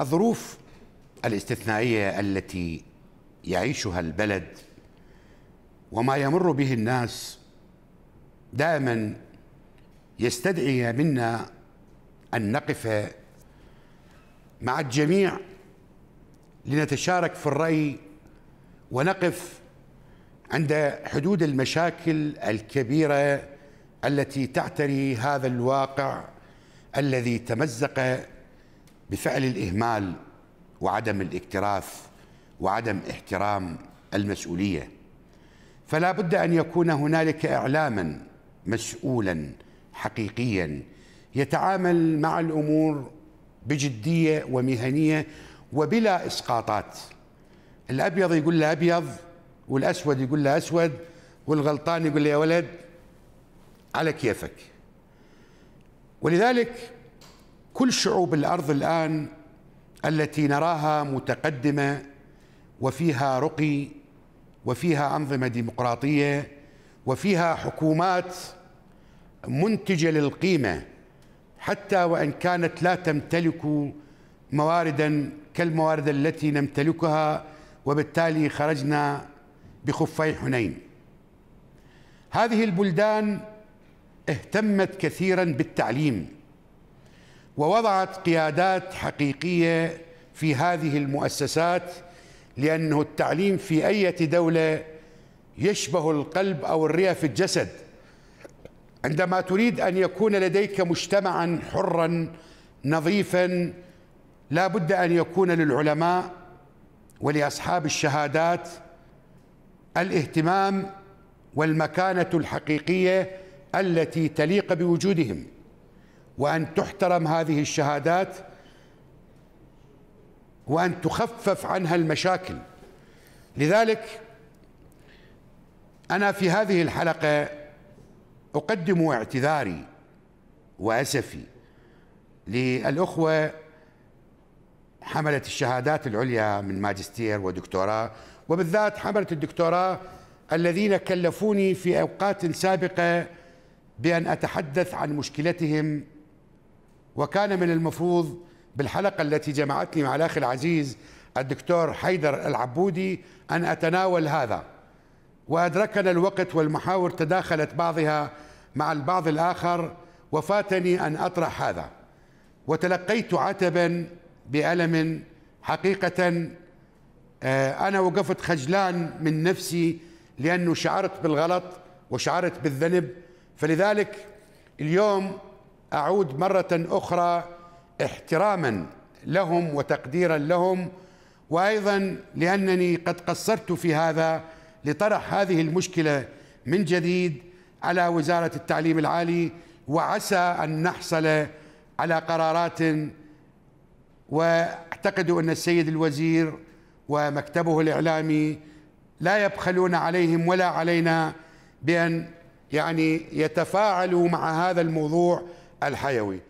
الظروف الاستثنائيه التي يعيشها البلد وما يمر به الناس دائما يستدعي منا ان نقف مع الجميع لنتشارك في الراي ونقف عند حدود المشاكل الكبيره التي تعتري هذا الواقع الذي تمزق بفعل الإهمال وعدم الاكتراث وعدم احترام المسؤولية فلا بد أن يكون هنالك إعلاما مسؤولا حقيقيا يتعامل مع الأمور بجدية ومهنية وبلا إسقاطات الأبيض يقول له أبيض والأسود يقول له أسود والغلطان يقول له يا ولد على كيفك ولذلك كل شعوب الارض الان التي نراها متقدمه وفيها رقي وفيها انظمه ديمقراطيه وفيها حكومات منتجه للقيمه حتى وان كانت لا تمتلك مواردا كالموارد التي نمتلكها وبالتالي خرجنا بخفي حنين هذه البلدان اهتمت كثيرا بالتعليم ووضعت قيادات حقيقيه في هذه المؤسسات لانه التعليم في اي دوله يشبه القلب او الرئه في الجسد عندما تريد ان يكون لديك مجتمعا حرا نظيفا لا بد ان يكون للعلماء ولاصحاب الشهادات الاهتمام والمكانه الحقيقيه التي تليق بوجودهم وأن تحترم هذه الشهادات وأن تخفف عنها المشاكل لذلك أنا في هذه الحلقة أقدم اعتذاري وأسفي للأخوة حملة الشهادات العليا من ماجستير ودكتوراه وبالذات حملة الدكتوراه الذين كلفوني في أوقات سابقة بأن أتحدث عن مشكلتهم وكان من المفروض بالحلقة التي جمعتني مع الأخ العزيز الدكتور حيدر العبودي أن أتناول هذا وأدركنا الوقت والمحاور تداخلت بعضها مع البعض الآخر وفاتني أن أطرح هذا وتلقيت عتبا بألم حقيقة آه، أنا وقفت خجلان من نفسي لأنه شعرت بالغلط وشعرت بالذنب فلذلك اليوم اعود مره اخرى احتراما لهم وتقديرا لهم وايضا لانني قد قصرت في هذا لطرح هذه المشكله من جديد على وزاره التعليم العالي وعسى ان نحصل على قرارات واعتقد ان السيد الوزير ومكتبه الاعلامي لا يبخلون عليهم ولا علينا بان يعني يتفاعلوا مع هذا الموضوع الحيوي